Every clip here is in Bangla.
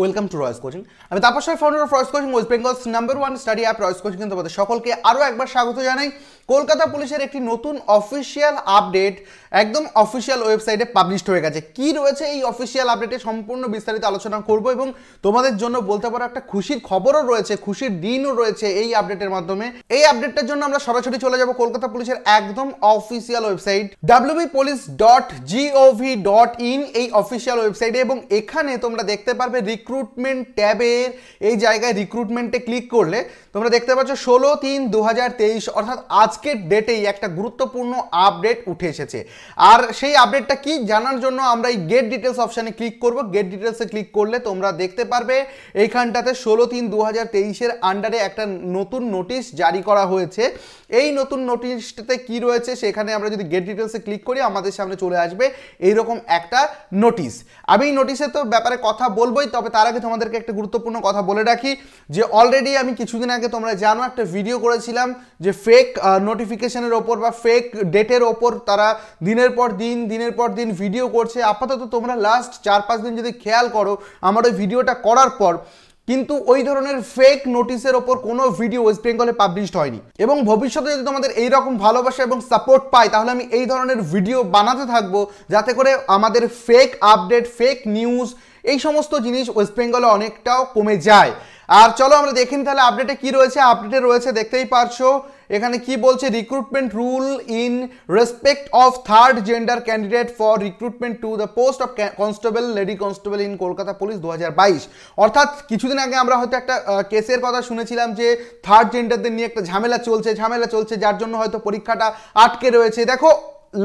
ওয়েলকাম টু রয়েস কোচিং আমি Tapas founder of Royce coaching West Bengal's number one study app Royce coaching তোমাদের সকলকে আরও একবার স্বাগত জানাই কলকাতা পুলিশের একটি নতুন অফিসিয়াল আপডেট একদম অফিসিয়াল ওয়েবসাইটে পাবলিশড হয়ে গেছে কি রয়েছে এই অফিসিয়াল আপডেটে সম্পূর্ণ বিস্তারিত আলোচনা করব এবং তোমাদের জন্য বলতে পারো একটা খুশির খবরও রয়েছে খুশির দিনও রয়েছে এই আপডেটের মাধ্যমে এই আপডেটটার জন্য আমরা সরাসরি চলে যাব কলকাতা পুলিশের একদম official website W B police dot G O V dot in এই অফিসিয়াল ওয়েবসাইটে এবং এখানে তোমরা দেখতে পারবে রিক্রুটমেন্ট ট্যাবের এই জায়গায় রিক্রুটমেন্টে ক্লিক করলে তোমরা দেখতে পাচ্ছ ষোলো তিন দু অর্থাৎ আজকের ডেটেই একটা গুরুত্বপূর্ণ আপডেট উঠে এসেছে আর সেই আপডেটটা কি জানার জন্য আমরা এই গেট ডিটেলস অপশানে ক্লিক করব গেট ডিটেলসে ক্লিক করলে তোমরা দেখতে পারবে এইখানটাতে ষোলো তিন দু হাজার আন্ডারে একটা নতুন নোটিশ জারি করা হয়েছে এই নতুন নোটিশটাতে কি রয়েছে সেখানে আমরা যদি গেট ডিটেলসে ক্লিক করি আমাদের সামনে চলে আসবে এইরকম একটা নোটিশ আমি নোটিশে তো ব্যাপারে কথা বলবোই তবে তার আগে তোমাদেরকে একটা গুরুত্বপূর্ণ কথা বলে রাখি যে অলরেডি আমি কিছুদিন আগে তোমরা জানো একটা ভিডিও করেছিলাম যে ফেক নোটিফিকেশনের ওপর বা ফেক ডেটের ওপর তারা দিনের পর দিন দিনের পর দিন ভিডিও করছে আপাতত তোমরা লাস্ট চার পাঁচ দিন যদি খেয়াল করো আমার ওই ভিডিওটা করার পর কিন্তু ওই ধরনের ফেক নোটিশের ওপর কোনো ভিডিও ওয়েস্ট বেঙ্গলে পাবলিশড হয়নি এবং ভবিষ্যতে যদি তোমাদের এইরকম ভালোবাসা এবং সাপোর্ট পাই তাহলে আমি এই ধরনের ভিডিও বানাতে থাকবো যাতে করে আমাদের ফেক আপডেট ফেক নিউজ এই সমস্ত জিনিস ওয়েস্ট বেঙ্গলে অনেকটাও কমে যায় আর চলো আমরা দেখিনি তাহলে আপডেটে কি রয়েছে আপডেটে রয়েছে দেখতেই পারছো এখানে কি বলছে recruitment rule in respect of third gender candidate for recruitment to the post of constable lady constable in Kolkata police দু অর্থাৎ কিছুদিন আগে আমরা হয়তো একটা কেসের কথা শুনেছিলাম যে থার্ড জেন্ডারদের নিয়ে একটা ঝামেলা চলছে ঝামেলা চলছে যার জন্য হয়তো পরীক্ষাটা আটকে রয়েছে দেখো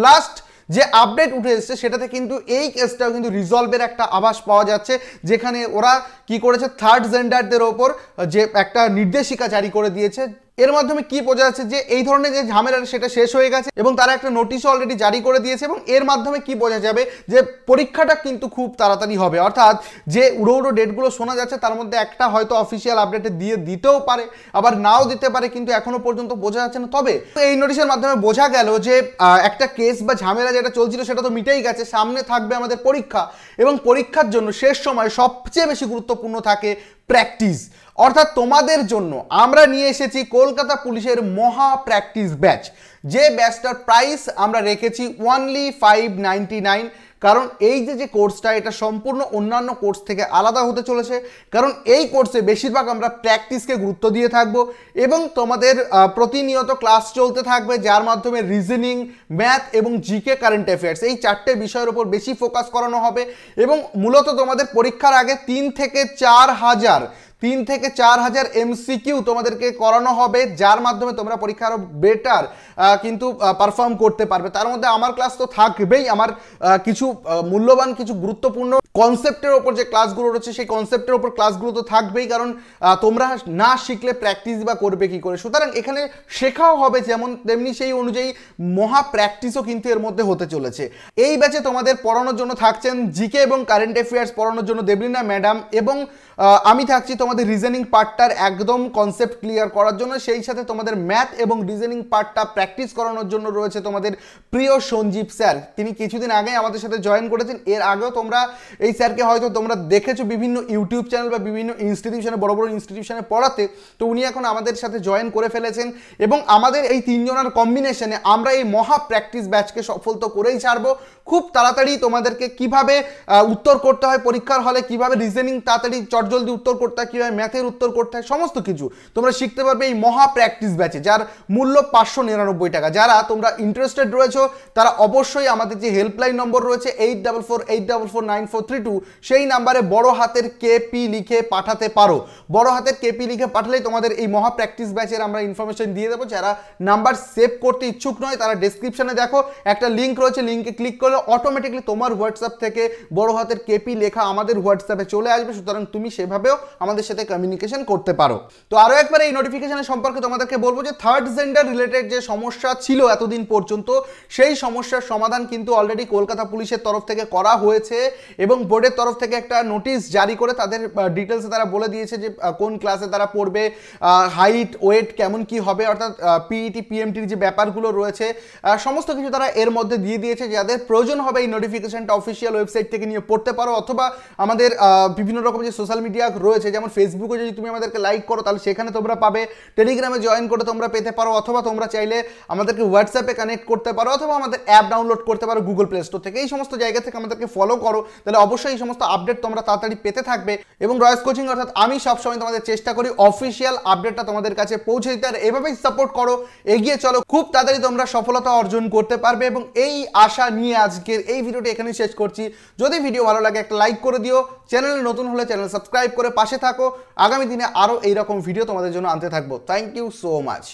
লাস্ট যে আপডেট উঠে এসছে সেটাতে কিন্তু এই কেসটাও কিন্তু রিজলভের একটা আভাস পাওয়া যাচ্ছে যেখানে ওরা কি করেছে থার্ড জেন্ডারদের ওপর যে একটা নির্দেশিকা জারি করে দিয়েছে এর মাধ্যমে কি বোঝা যাচ্ছে যে এই ধরনের যে ঝামেলা সেটা শেষ হয়ে গেছে এবং তারা একটা নোটিশ অলরেডি জারি করে দিয়েছে এবং এর মাধ্যমে কি বোঝা যাবে যে পরীক্ষাটা কিন্তু খুব তাড়াতাড়ি হবে অর্থাৎ যে উড়ো উড়ো ডেটগুলো শোনা যাচ্ছে তার মধ্যে একটা হয়তো অফিসিয়াল আপডেটে দিয়ে দিতেও পারে আবার নাও দিতে পারে কিন্তু এখনও পর্যন্ত বোঝা যাচ্ছে না তবে এই নোটিশের মাধ্যমে বোঝা গেল যে একটা কেস বা ঝামেলা যেটা চলছিল সেটা তো মিটেই গেছে সামনে থাকবে আমাদের পরীক্ষা এবং পরীক্ষার জন্য শেষ সময় সবচেয়ে বেশি গুরুত্বপূর্ণ থাকে প্র্যাকটিস অর্থাৎ তোমাদের জন্য আমরা নিয়ে এসেছি কলকাতা পুলিশের মহা প্র্যাকটিস ব্যাচ যে ব্যাচটার প্রাইস আমরা রেখেছি ওয়ানলি ফাইভ নাইনটি নাইন কারণ এই যে যে কোর্সটা এটা সম্পূর্ণ অন্যান্য কোর্স থেকে আলাদা হতে চলেছে কারণ এই কোর্সে বেশিরভাগ আমরা প্র্যাকটিসকে গুরুত্ব দিয়ে থাকব এবং তোমাদের প্রতিনিয়ত ক্লাস চলতে থাকবে যার মাধ্যমে রিজনিং ম্যাথ এবং জিকে কারেন্ট অ্যাফেয়ার্স এই চারটে বিষয়ের উপর বেশি ফোকাস করানো হবে এবং মূলত তোমাদের পরীক্ষার আগে তিন থেকে চার হাজার তিন থেকে চার হাজার এমসিকিউ তোমাদেরকে করানো হবে যার মাধ্যমে তোমরা পরীক্ষা আরও বেটার কিন্তু পারফর্ম করতে পারবে তার মধ্যে আমার ক্লাস তো থাকবেই আমার কিছু মূল্যবান কিছু গুরুত্বপূর্ণ কনসেপ্টের ওপর যে ক্লাসগুলো রয়েছে সেই কনসেপ্টের ওপর ক্লাসগুলো তো থাকবেই কারণ তোমরা না শিখলে প্র্যাকটিস বা করবে কি করে সুতরাং এখানে শেখাও হবে যেমন তেমনি সেই অনুযায়ী মহা প্র্যাকটিসও কিন্তু এর মধ্যে হতে চলেছে এই ব্যাচে তোমাদের পড়ানোর জন্য থাকছেন জিকে এবং কারেন্ট অ্যাফেয়ার্স পড়ানোর জন্য দেবলিনা ম্যাডাম এবং আমি থাকছি তোমার তোমাদের রিজেনিং পার্টটার একদম কনসেপ্ট ক্লিয়ার করার জন্য সেই সাথে তোমাদের ম্যাথ এবং রিজেনিং পার্টটা প্র্যাকটিস করানোর জন্য রয়েছে তোমাদের প্রিয় সঞ্জীব স্যার তিনি কিছুদিন আগে আমাদের সাথে জয়েন করেছেন এর আগেও তোমরা এই স্যারকে হয়তো তোমরা দেখেছো বিভিন্ন ইউটিউব চ্যানেল বা বিভিন্ন ইনস্টিটিউশনে বড় বড় ইনস্টিটিউশনে পড়াতে তো উনি এখন আমাদের সাথে জয়েন করে ফেলেছেন এবং আমাদের এই তিনজনের কম্বিনেশনে আমরা এই মহা প্র্যাকটিস ব্যাচকে সফল তো করেই ছাড়বো খুব তাড়াতাড়ি তোমাদেরকে কিভাবে উত্তর করতে হয় পরীক্ষার হলে কিভাবে রিজেনিং তাড়াতাড়ি চটজলদি উত্তর করতে হয় কীভাবে ম্যাথের উত্তর করতে হয় সমস্ত কিছু তোমরা শিখতে পারবে এই মহা প্র্যাকটিস ব্যাচে যার মূল্য পাঁচশো নিরানব্বই টাকা যারা তোমরা ইন্টারেস্টেড রয়েছ তারা অবশ্যই আমাদের যে হেল্পলাইন নম্বর রয়েছে eight double four eight double four nine four three two সেই নাম্বারে বড় হাতের কেপি লিখে পাঠাতে পারো বড় হাতের কেপি লিখে পাঠালেই তোমাদের এই মহা প্র্যাকটিস ব্যাচের আমরা ইনফরমেশন দিয়ে দেবো যারা নাম্বার সেভ করতে ইচ্ছুক নয় তারা ডিসক্রিপশানে দেখো একটা লিঙ্ক রয়েছে লিঙ্কে ক্লিক করলে অটোমেটিকলি তোমার হোয়াটসঅ্যাপ থেকে বড় হাতের কেপি লেখা আমাদের হোয়াটসঅ্যাপে চলে আসবে সুতরাং তুমি সেভাবেও আমাদের সাথে কমিউনিকেশন করতে পারো তো আরও একবার এই নোটিফিকেশানের সম্পর্কে তোমাদেরকে বলবো যে থার্ড জেন্ডার রিলেটেড যে সমস্যা ছিল এতদিন পর্যন্ত সেই সমস্যার সমাধান কিন্তু অলরেডি কলকাতা পুলিশের তরফ থেকে করা হয়েছে এবং বোর্ডের তরফ থেকে একটা নোটিশ জারি করে তাদের ডিটেলসে তারা বলে দিয়েছে যে কোন ক্লাসে তারা পড়বে হাইট ওয়েট কেমন কি হবে অর্থাৎ পিইটি পিএমটির e যে ব্যাপারগুলো রয়েছে সমস্ত কিছু তারা এর মধ্যে দিয়ে দিয়েছে যাদের প্রয়োজন হবে এই নোটিফিকেশানটা অফিসিয়াল ওয়েবসাইট থেকে নিয়ে পড়তে পারো অথবা আমাদের বিভিন্ন রকম যে সোশ্যাল মিডিয়া রয়েছে যেমন ফেসবুকে যদি তুমি আমাদেরকে লাইক করো তাহলে সেখানে তোমরা পাবে টেলিগ্রামে জয়েন করে তোমরা পেতে পারো অথবা তোমরা চাইলে আমাদেরকে হোয়াটসঅ্যাপে কানেক্ট করতে পারো অথবা আমাদের অ্যাপ ডাউনলোড করতে পারো গুগল প্লে স্টোর থেকে এই সমস্ত জায়গা থেকে আমাদেরকে ফলো করো তাহলে অবশ্যই এই সমস্ত আপডেট তোমরা তাড়াতাড়ি পেতে থাকবে এবং রয়েস কোচিং অর্থাৎ আমি সবসময় তোমাদের চেষ্টা করি অফিসিয়াল আপডেটটা তোমাদের কাছে পৌঁছে দিতে আর এভাবেই সাপোর্ট করো এগিয়ে চলো খুব তাড়াতাড়ি তোমরা সফলতা অর্জন করতে পারবে এবং এই আশা নিয়ে আজকের এই ভিডিওটি এখানেই শেষ করছি যদি ভিডিও ভালো লাগে একটা লাইক করে দিও চ্যানেল নতুন হলে চ্যানেল সাবস্ক্রাইব করে পাশে থাকো আগামী দিনে আরও এইরকম ভিডিও তোমাদের জন্য আনতে থাকবো থ্যাংক ইউ সো মাচ